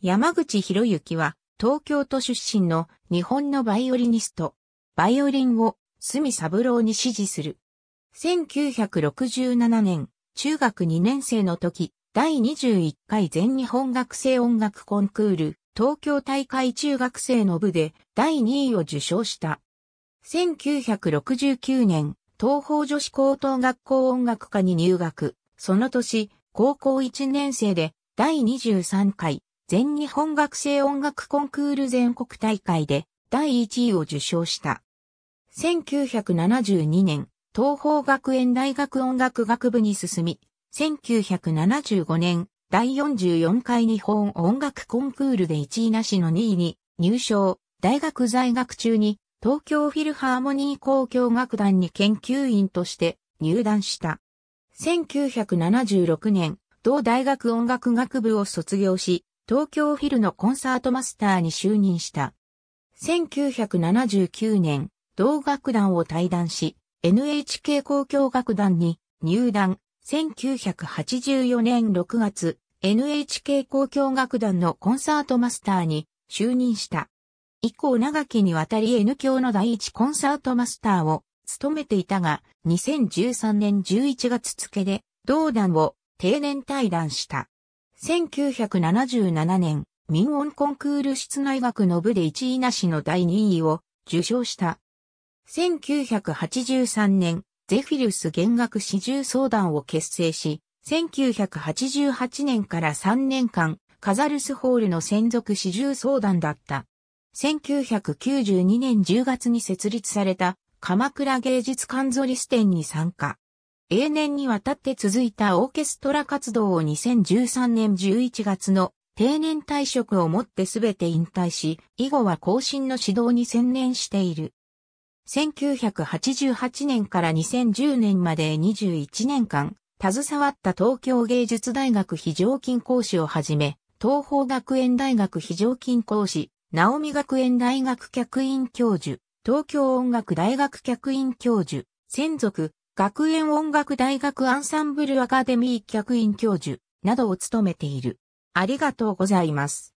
山口博之は東京都出身の日本のバイオリニスト。バイオリンを隅三郎に支持する。1967年、中学2年生の時、第21回全日本学生音楽コンクール、東京大会中学生の部で第2位を受賞した。1969年、東方女子高等学校音楽科に入学。その年、高校1年生で第23回全日本学生音楽コンクール全国大会で第1位を受賞した。1972年、東方学園大学音楽学部に進み、1975年、第44回日本音楽コンクールで1位なしの2位に入賞、大学在学中に東京フィルハーモニー交響楽団に研究員として入団した。1976年、同大学音楽学部を卒業し、東京フィルのコンサートマスターに就任した。1979年、同楽団を退団し、NHK 交響楽団に入団。1984年6月、NHK 交響楽団のコンサートマスターに就任した。以降長きにわたり N 教の第一コンサートマスターを務めていたが、2013年11月付で同団を定年退団した。1977年、民音コンクール室内学の部で1位なしの第2位を受賞した。1983年、ゼフィルス弦楽始終相談を結成し、1988年から3年間、カザルスホールの専属始終相談だった。1992年10月に設立された鎌倉芸術館ゾリス展に参加。永年にわたって続いたオーケストラ活動を2013年11月の定年退職をもってすべて引退し、以後は更新の指導に専念している。1988年から2010年まで21年間、携わった東京芸術大学非常勤講師をはじめ、東方学園大学非常勤講師、直美学園大学客員教授、東京音楽大学客員教授、専属、学園音楽大学アンサンブルアカデミー客員教授などを務めている。ありがとうございます。